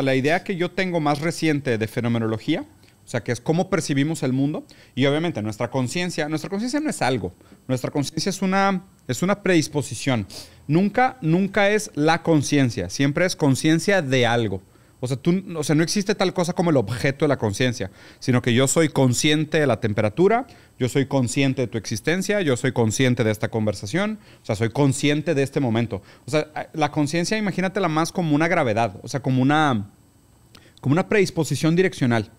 la idea que yo tengo más reciente de fenomenología, o sea, que es cómo percibimos el mundo y obviamente nuestra conciencia, nuestra conciencia no es algo, nuestra conciencia es una, es una predisposición. Nunca, nunca es la conciencia, siempre es conciencia de algo. O sea, tú, o sea, no existe tal cosa como el objeto de la conciencia, sino que yo soy consciente de la temperatura, yo soy consciente de tu existencia, yo soy consciente de esta conversación, o sea, soy consciente de este momento. O sea, la conciencia, imagínatela más como una gravedad, o sea, como una, como una predisposición direccional.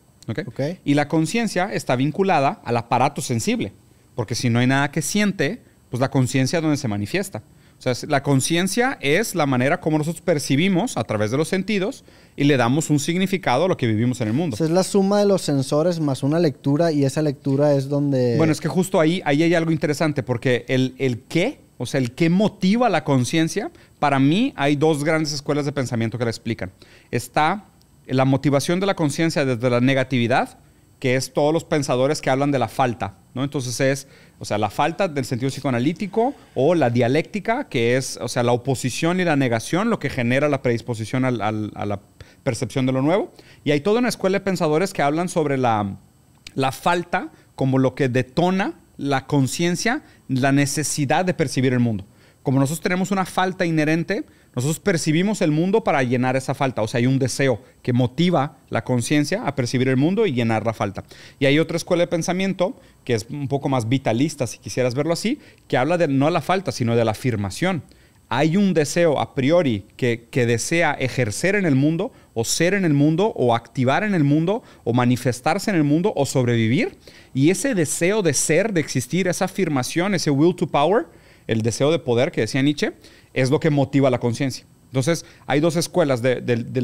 Y la conciencia está vinculada al aparato sensible, porque si no hay nada que siente, pues la conciencia es donde se manifiesta. O sea, la conciencia es la manera como nosotros percibimos a través de los sentidos y le damos un significado a lo que vivimos en el mundo. es la suma de los sensores más una lectura y esa lectura es donde... Bueno, es que justo ahí, ahí hay algo interesante porque el, el qué, o sea, el qué motiva la conciencia, para mí hay dos grandes escuelas de pensamiento que la explican. Está la motivación de la conciencia desde la negatividad que es todos los pensadores que hablan de la falta, ¿no? Entonces es, o sea, la falta del sentido psicoanalítico o la dialéctica, que es, o sea, la oposición y la negación, lo que genera la predisposición a la percepción de lo nuevo. Y hay toda una escuela de pensadores que hablan sobre la, la falta como lo que detona la conciencia, la necesidad de percibir el mundo. Como nosotros tenemos una falta inherente, nosotros percibimos el mundo para llenar esa falta, o sea, hay un deseo que motiva la conciencia a percibir el mundo y llenar la falta. Y hay otra escuela de pensamiento que es un poco más vitalista, si quisieras verlo así, que habla de no la falta, sino de la afirmación. Hay un deseo a priori que, que desea ejercer en el mundo, o ser en el mundo, o activar en el mundo, o manifestarse en el mundo, o sobrevivir. Y ese deseo de ser, de existir, esa afirmación, ese will to power, el deseo de poder que decía Nietzsche, es lo que motiva la conciencia. Entonces, hay dos escuelas de,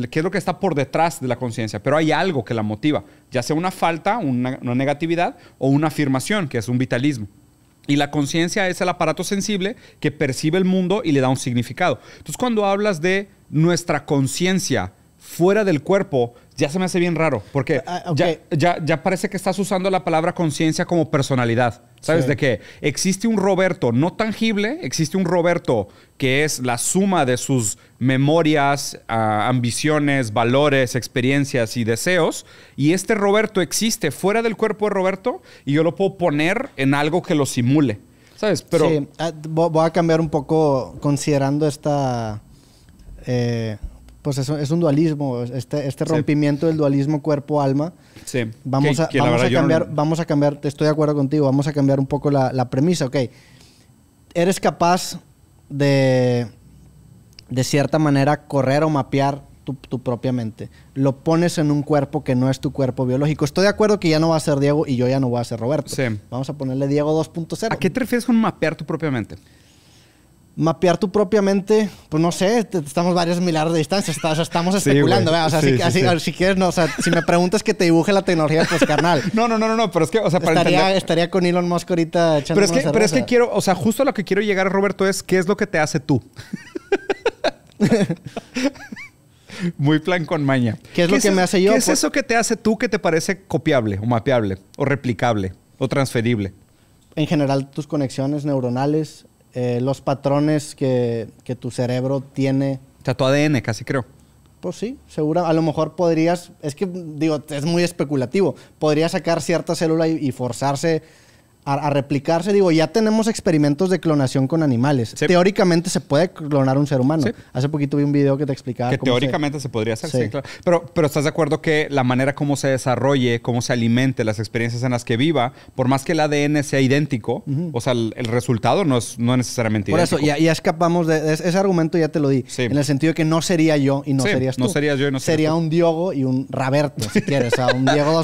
qué es lo que está por detrás de la conciencia, pero hay algo que la motiva, ya sea una falta, una, negatividad o una afirmación, que es un vitalismo. Y la conciencia es el aparato sensible que percibe el mundo y le da un significado. Entonces, cuando hablas de nuestra conciencia fuera del cuerpo, ya se me hace bien raro, porque ah, ah, ya, parece que estás usando la palabra conciencia como personalidad. ¿Sabes? De que existe un Roberto no tangible, existe un Roberto que es la suma de sus memorias, ah, ambiciones, valores, experiencias y deseos. Y este Roberto existe fuera del cuerpo de Roberto y yo lo puedo poner en algo que lo simule. ¿Sabes? Pero... Sí, ah, voy a cambiar un poco considerando esta... Eh, pues es un dualismo, este, este rompimiento del dualismo cuerpo-alma. Sí. Vamos, a, vamos a, cambiar, vamos a cambiar, estoy de acuerdo contigo, vamos a cambiar un poco la, premisa, ok. Eres capaz de, de cierta manera, correr o mapear tu, tu, propia mente. Lo pones en un cuerpo que no es tu cuerpo biológico. Estoy de acuerdo que ya no va a ser Diego y yo ya no voy a ser Roberto. Sí. Vamos a ponerle Diego 2.0. ¿A qué te refieres con mapear tu propia mente? mapear tu propia pues no sé, estamos varios milagros de distancia, o sea, estamos especulando, O sea, si, quieres, o sea, si me preguntas que te dibuje la tecnología, pues carnal. no, no, no, no, pero es que, o sea, para estaría, estaría con Elon Musk ahorita echando pero es que, Pero es que quiero, o sea, justo a lo que quiero llegar, Roberto, es qué es lo que te hace tú. Muy plan con maña. ¿Qué es lo que me hace yo? ¿Qué es pues- eso que te hace tú que te parece copiable o mapeable o replicable o transferible? en general tus conexiones neuronales, eh, los patrones que, tu cerebro tiene. O sea, tu ADN casi creo. Pues sí, seguro. A lo mejor podrías, es que digo, es muy especulativo, podría sacar cierta célula y forzarse a, replicarse. Digo, ya tenemos experimentos de clonación con animales. Teóricamente se puede clonar un ser humano. Hace poquito vi un video que te explicaba. Que teóricamente se... podría hacer, pero, pero estás de acuerdo que la manera como se desarrolle, cómo se alimente, las experiencias en las que viva, por más que el ADN sea idéntico, o sea, el, resultado no es, no necesariamente idéntico. Por eso, ya, ya, escapamos de. Ese, argumento ya te lo di. En el sentido de que no sería yo y no serías tú. No sería yo y no Sería un Diogo y un Raberto, si quieres. O sea, un Diego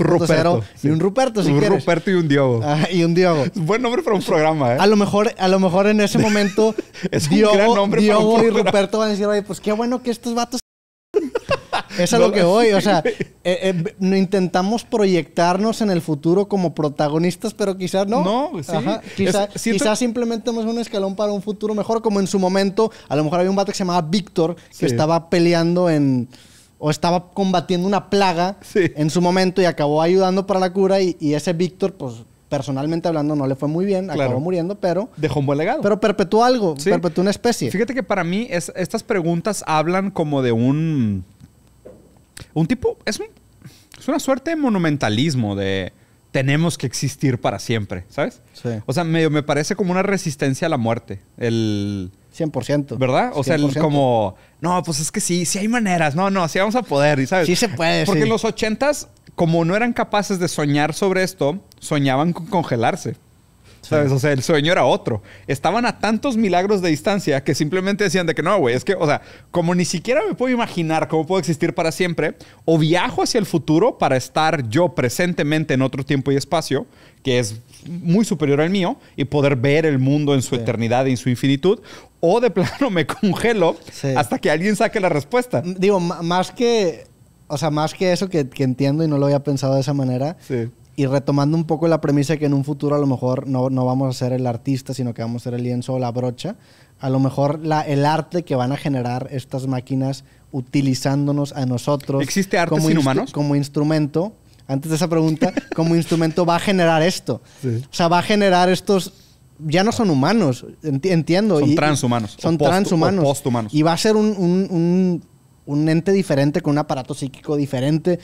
y un Ruperto, si quieres. Un Ruperto y un Diogo. y un Diogo Buen nombre para un programa, ¿eh? A lo mejor, a lo mejor en ese momento es un gran nombre y Ruperto van a decir, pues qué bueno que estos vatos... es a lo que voy, o sea, eh, eh, no intentamos proyectarnos en el futuro como protagonistas, pero quizás no. No, pues simplemente es, simplemente un escalón para un futuro mejor, como en su momento, a lo mejor había un vato que se llamaba Víctor, que estaba peleando en o estaba combatiendo una plaga en su momento y acabó ayudando para la cura y, y ese Víctor, pues personalmente hablando no le fue muy bien, acabó muriendo, pero... Dejó un buen legado. Pero perpetuó algo, perpetuó una especie. Fíjate que para mí estas preguntas hablan como de un... Un tipo, es, una suerte de monumentalismo, de tenemos que existir para siempre, ¿sabes? Sí. O sea, me, me parece como una resistencia a la muerte. El... 100%. ¿Verdad? O sea, como, no, pues es que sí, sí hay maneras, no, no, sí vamos a poder, ¿sabes? Sí se puede. Porque en los ochentas como no eran capaces de soñar sobre esto, soñaban con congelarse. ¿Sabes? O sea, el sueño era otro. Estaban a tantos milagros de distancia que simplemente decían de que no, güey, es que, o sea, como ni siquiera me puedo imaginar cómo puedo existir para siempre, o viajo hacia el futuro para estar yo presentemente en otro tiempo y espacio, que es muy superior al mío, y poder ver el mundo en su eternidad y en su infinitud, o de plano me congelo hasta que alguien saque la respuesta. Digo, más que o sea, más que eso que, entiendo y no lo había pensado de esa manera. Sí. Y retomando un poco la premisa de que en un futuro a lo mejor no, no vamos a ser el artista, sino que vamos a ser el lienzo o la brocha. A lo mejor la, el arte que van a generar estas máquinas utilizándonos a nosotros. ¿Existe arte como sin humanos? Como instrumento. Antes de esa pregunta, como instrumento va a generar esto. Sí. O sea, va a generar estos ya no son humanos, entiendo. Son transhumanos. Son post, transhumanos. Y va a ser un, un, un ente diferente con un aparato psíquico diferente.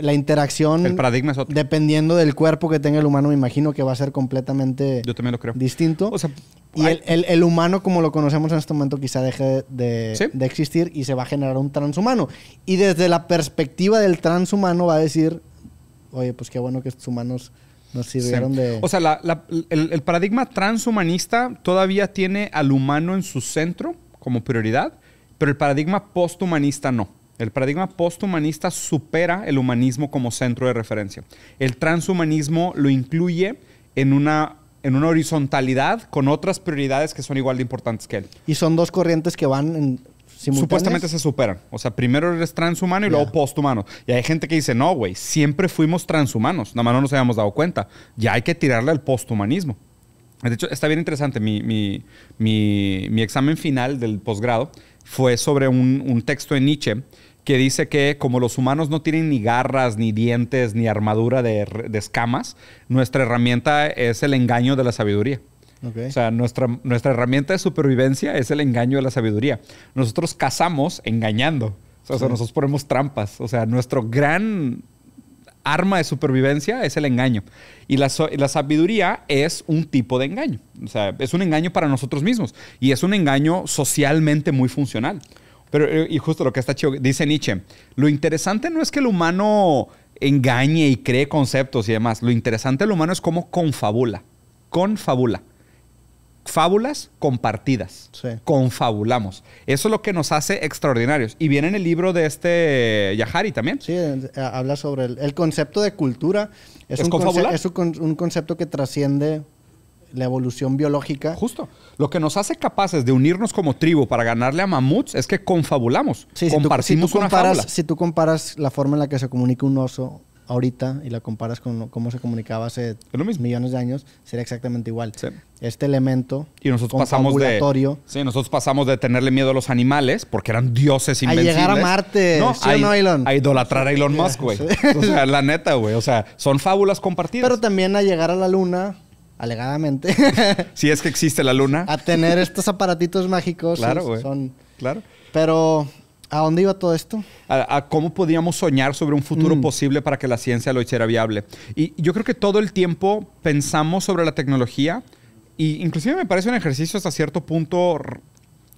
La interacción. El paradigma Dependiendo del cuerpo que tenga el humano, me imagino que va a ser completamente. Yo también lo creo. Distinto. O sea, y el, humano, como lo conocemos en este momento, quizá deje de, existir y se va a generar un transhumano. Y desde la perspectiva del transhumano, va a decir: Oye, pues qué bueno que estos humanos. Nos sirvieron de. O sea, el paradigma transhumanista todavía tiene al humano en su centro como prioridad, pero el paradigma posthumanista no. El paradigma posthumanista supera el humanismo como centro de referencia. El transhumanismo lo incluye en una, en una horizontalidad con otras prioridades que son igual de importantes que él. Y son dos corrientes que van en Supuestamente se superan. O sea, primero eres transhumano y luego posthumano. Y hay gente que dice, no, güey, siempre fuimos transhumanos. Nada más no nos habíamos dado cuenta. Ya hay que tirarle al posthumanismo. De hecho, está bien interesante. Mi, mi examen final del posgrado fue sobre un, texto en Nietzsche que dice que como los humanos no tienen ni garras, ni dientes, ni armadura de, escamas, nuestra herramienta es el engaño de la sabiduría. O sea, nuestra, nuestra herramienta de supervivencia es el engaño de la sabiduría. Nosotros cazamos engañando. o sea nosotros ponemos trampas. O sea, nuestro gran arma de supervivencia es el engaño. Y la, sabiduría es un tipo de engaño. O sea, es un engaño para nosotros mismos. Y es un engaño socialmente muy funcional. Pero, eh, y justo lo que está chido, dice Nietzsche, lo interesante no es que el humano engañe y cree conceptos y demás. Lo interesante del humano es cómo confabula. Confabula fábulas compartidas. Confabulamos. Eso es lo que nos hace extraordinarios. Y viene en el libro de este eh, Yahari también. Sí, eh, habla sobre el, concepto de cultura. Es, un, es un, concepto que trasciende la evolución biológica. Justo. Lo que nos hace capaces de unirnos como tribu para ganarle a mamuts es que confabulamos. compartimos una fábula. Si tú comparas la forma en la que se comunica un oso ahorita y la comparas con cómo se comunicaba hace millones de años, sería exactamente igual. Este elemento y nosotros pasamos de Sí, nosotros pasamos de tenerle miedo a los animales porque eran dioses invencibles. A llegar a Marte, no, a, Elon? a idolatrar a Elon Musk, güey. O sea, la neta, güey, o sea, son fábulas compartidas. Pero también a llegar a la luna alegadamente. si es que existe la luna. A tener estos aparatitos mágicos. Claro, güey. Son... Claro. Pero ¿A dónde iba todo esto? A, cómo podíamos soñar sobre un futuro mm. posible para que la ciencia lo hiciera viable. Y yo creo que todo el tiempo pensamos sobre la tecnología y inclusive me parece un ejercicio hasta cierto punto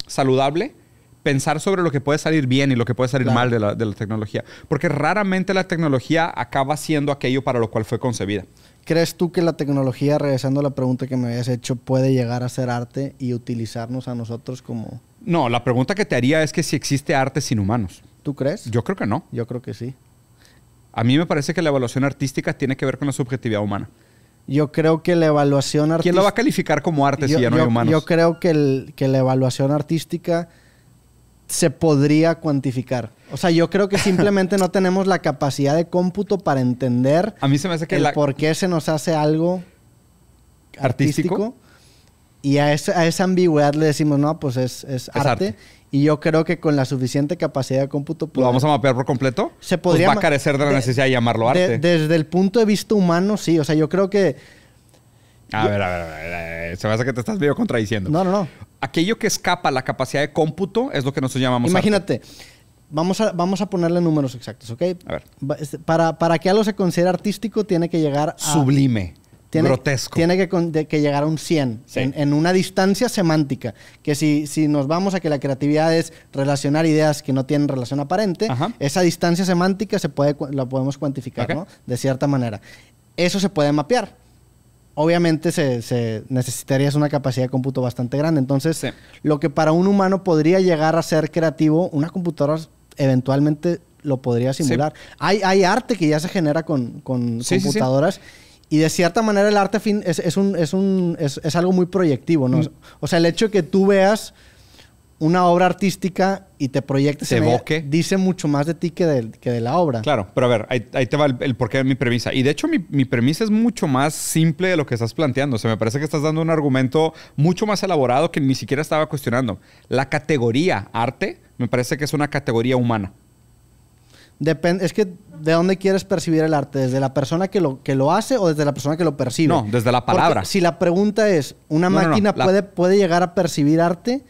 saludable pensar sobre lo que puede salir bien y lo que puede salir mal de la, de la tecnología. Porque raramente la tecnología acaba siendo aquello para lo cual fue concebida. ¿Crees tú que la tecnología, regresando a la pregunta que me habías hecho, puede llegar a ser arte y utilizarnos a nosotros como no, la pregunta que te haría es que si existe arte sin humanos. ¿Tú crees? Yo creo que no. Yo creo que sí. A mí me parece que la evaluación artística tiene que ver con la subjetividad humana. Yo creo que la evaluación artística... ¿Quién lo va a calificar como arte yo, si ya no hay humanos? Yo creo que, que la evaluación artística se podría cuantificar. O sea, yo creo que simplemente no tenemos la capacidad de cómputo para entender a mí se me que el por qué se nos hace algo artístico y a esa, a ambigüedad le decimos, no, pues es, es, arte. Y yo creo que con la suficiente capacidad de cómputo. ¿Lo vamos a mapear por completo? Se podría. Pues va a carecer de la necesidad de llamarlo arte. desde el punto de vista humano, sí. O sea, yo creo que. A, ver, a ver, a ver, Se me hace que te estás medio contradiciendo. No, no, no. Aquello que escapa la capacidad de cómputo es lo que nosotros llamamos. Imagínate. Arte. Vamos a, vamos a ponerle números exactos, ¿ok? A ver. Este, para, para que algo se considere artístico, tiene que llegar a. Sublime tiene, Tiene que, llegar a un 100, en, una distancia semántica. Que si, si nos vamos a que la creatividad es relacionar ideas que no tienen relación aparente, esa distancia semántica se puede, la podemos cuantificar, De cierta manera. Eso se puede mapear. Obviamente se, necesitaría una capacidad de cómputo bastante grande. Entonces, lo que para un humano podría llegar a ser creativo, una computadora eventualmente lo podría simular. Hay, hay arte que ya se genera con computadoras. Y de cierta manera el arte es, un, es, un, es, algo muy proyectivo, ¿no? Mm. O sea, el hecho de que tú veas una obra artística y te proyectes en dice mucho más de ti que de, que de la obra. Claro, pero a ver, ahí, te va el, porqué de mi premisa. Y de hecho, mi, mi, premisa es mucho más simple de lo que estás planteando. O sea, me parece que estás dando un argumento mucho más elaborado que ni siquiera estaba cuestionando. La categoría arte me parece que es una categoría humana. Depende, es que de dónde quieres percibir el arte, desde la persona que lo, que lo hace o desde la persona que lo percibe. No, desde la palabra. si la pregunta es, ¿una máquina puede, puede llegar a percibir arte?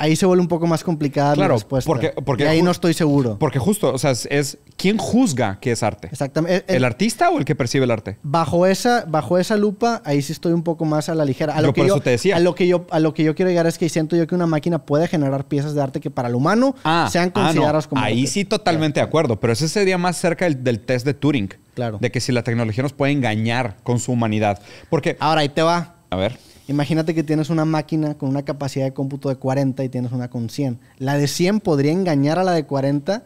ahí se vuelve un poco más complicada claro, la respuesta. y ahí no estoy seguro. Porque justo, o sea, es, quién juzga que es arte. Exactamente. E-, ¿El, artista o el que percibe el arte? Bajo esa, bajo esa lupa, ahí sí estoy un poco más a la ligera. A lo que por yo, eso te decía. A lo que yo, a lo que yo quiero llegar es que siento yo que una máquina puede generar piezas de arte que para el humano ah, sean ah, consideradas como. Ahí sí totalmente de acuerdo, pero ese sería más cerca del, del test de Turing. Claro. De que si la tecnología nos puede engañar con su humanidad. Porque. Ahora ahí te va. A ver Imagínate que tienes una máquina con una capacidad de cómputo de 40 y tienes una con 100. La de 100 podría engañar a la de 40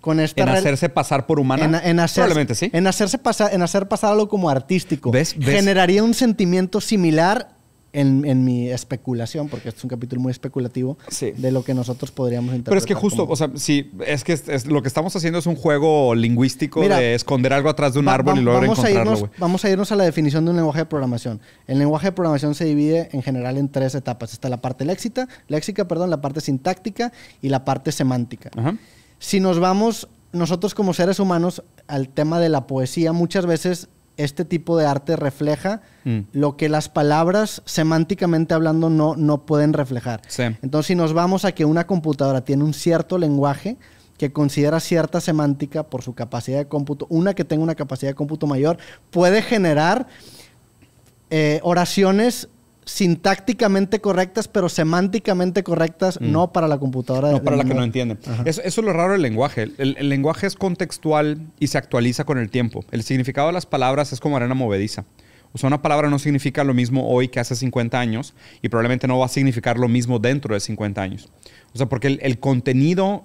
con esta en hacerse pasar por humana probablemente sí en hacerse pasar en hacer pasar algo como artístico ¿Ves? generaría un sentimiento similar en, mi especulación, porque este es un capítulo muy especulativo, de lo que nosotros podríamos interpretar. Pero es que justo, o sea, sí, es que es, lo que estamos haciendo es un juego lingüístico de esconder algo atrás de un árbol y luego vamos A irnos, vamos a irnos a la definición de un lenguaje de programación. El lenguaje de programación se divide en general en tres etapas. Está la parte léxica, léxica perdón, la parte sintáctica y la parte semántica. Si nos vamos nosotros como seres humanos al tema de la poesía, muchas veces este tipo de arte refleja mm. lo que las palabras, semánticamente hablando, no, no pueden reflejar. Entonces, si nos vamos a que una computadora tiene un cierto lenguaje que considera cierta semántica por su capacidad de cómputo, una que tenga una capacidad de cómputo mayor, puede generar eh, oraciones sintácticamente correctas, pero semánticamente correctas, mm. no para la computadora. No para la que no entiende. Eso, es lo raro del lenguaje. El, lenguaje es contextual y se actualiza con el tiempo. El significado de las palabras es como arena movediza. O sea, una palabra no significa lo mismo hoy que hace 50 años y probablemente no va a significar lo mismo dentro de 50 años. O sea, porque el, contenido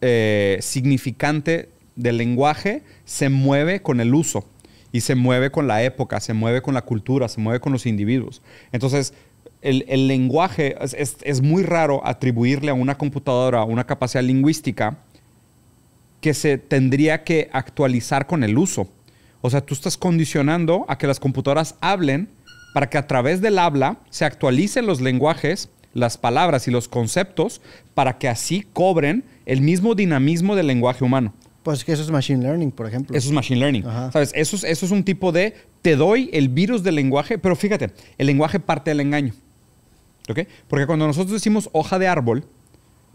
eh, significante del lenguaje se mueve con el uso y se mueve con la época, se mueve con la cultura, se mueve con los individuos. Entonces, el, lenguaje es, muy raro atribuirle a una computadora una capacidad lingüística que se tendría que actualizar con el uso. O sea, tú estás condicionando a que las computadoras hablen para que a través del habla se actualicen los lenguajes, las palabras y los conceptos para que así cobren el mismo dinamismo del lenguaje humano. Pues que eso es Machine Learning, por ejemplo. Eso es Machine Learning. Eso es, un tipo de, te doy el virus del lenguaje, pero fíjate, el lenguaje parte del engaño. ¿Ok? Porque cuando nosotros decimos hoja de árbol,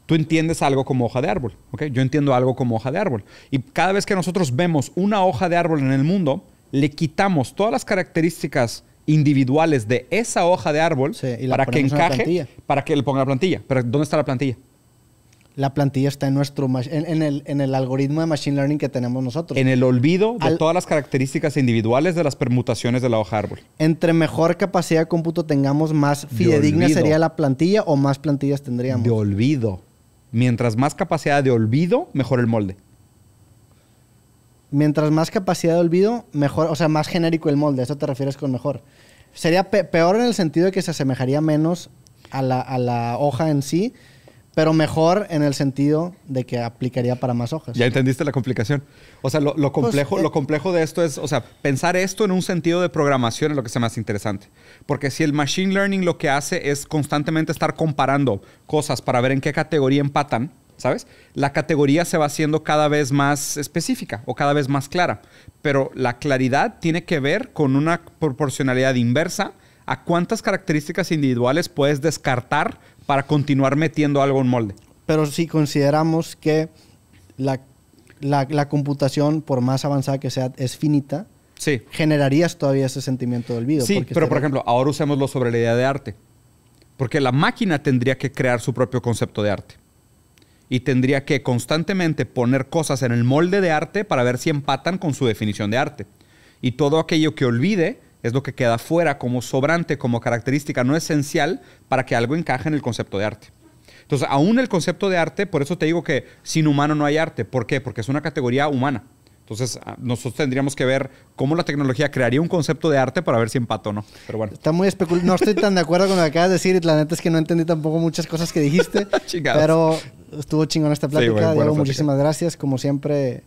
tú entiendes algo como hoja de árbol. ¿Ok? Yo entiendo algo como hoja de árbol. Y cada vez que nosotros vemos una hoja de árbol en el mundo, le quitamos todas las características individuales de esa hoja de árbol para que encaje, para que le ponga la plantilla. Pero ¿dónde está la plantilla? la plantilla está en nuestro en, el, algoritmo de machine learning que tenemos nosotros. En el olvido de todas las características individuales de las permutaciones de la hoja árbol. Entre mejor capacidad de cómputo tengamos, más fidedigna sería la plantilla o más plantillas tendríamos. De olvido. Mientras más capacidad de olvido, mejor el molde. Mientras más capacidad de olvido, mejor, o sea, más genérico el molde. eso te refieres con mejor? Sería peor en el sentido de que se asemejaría menos a la, a la hoja en sí, pero mejor en el sentido de que aplicaría para más hojas. Ya entendiste la complicación. O sea, lo, pues, complejo, eh, lo complejo de esto es, o sea, pensar esto en un sentido de programación es lo que es más interesante. Porque si el machine learning lo que hace es constantemente estar comparando cosas para ver en qué categoría empatan, ¿sabes? La categoría se va haciendo cada vez más específica o cada vez más clara. Pero la claridad tiene que ver con una proporcionalidad inversa ¿a cuántas características individuales puedes descartar para continuar metiendo algo en molde? Pero si consideramos que la, computación, por más avanzada que sea, es finita, sí. generarías todavía ese sentimiento de olvido. Sí, pero por ejemplo, ahora usémoslo sobre la idea de arte. Porque la máquina tendría que crear su propio concepto de arte. Y tendría que constantemente poner cosas en el molde de arte para ver si empatan con su definición de arte. Y todo aquello que olvide es lo que queda fuera como sobrante, como característica no esencial para que algo encaje en el concepto de arte. Entonces, aún el concepto de arte, por eso te digo que sin humano no hay arte. ¿Por qué? Porque es una categoría humana. Entonces, ah, nosotros tendríamos que ver cómo la tecnología crearía un concepto de arte para ver si empató o no. Pero bueno. Está muy especulativo. No estoy tan de acuerdo con lo que acabas de decir y la neta es que no entendí tampoco muchas cosas que dijiste. pero estuvo chingón esta plática. plática. muchísimas gracias. Como siempre,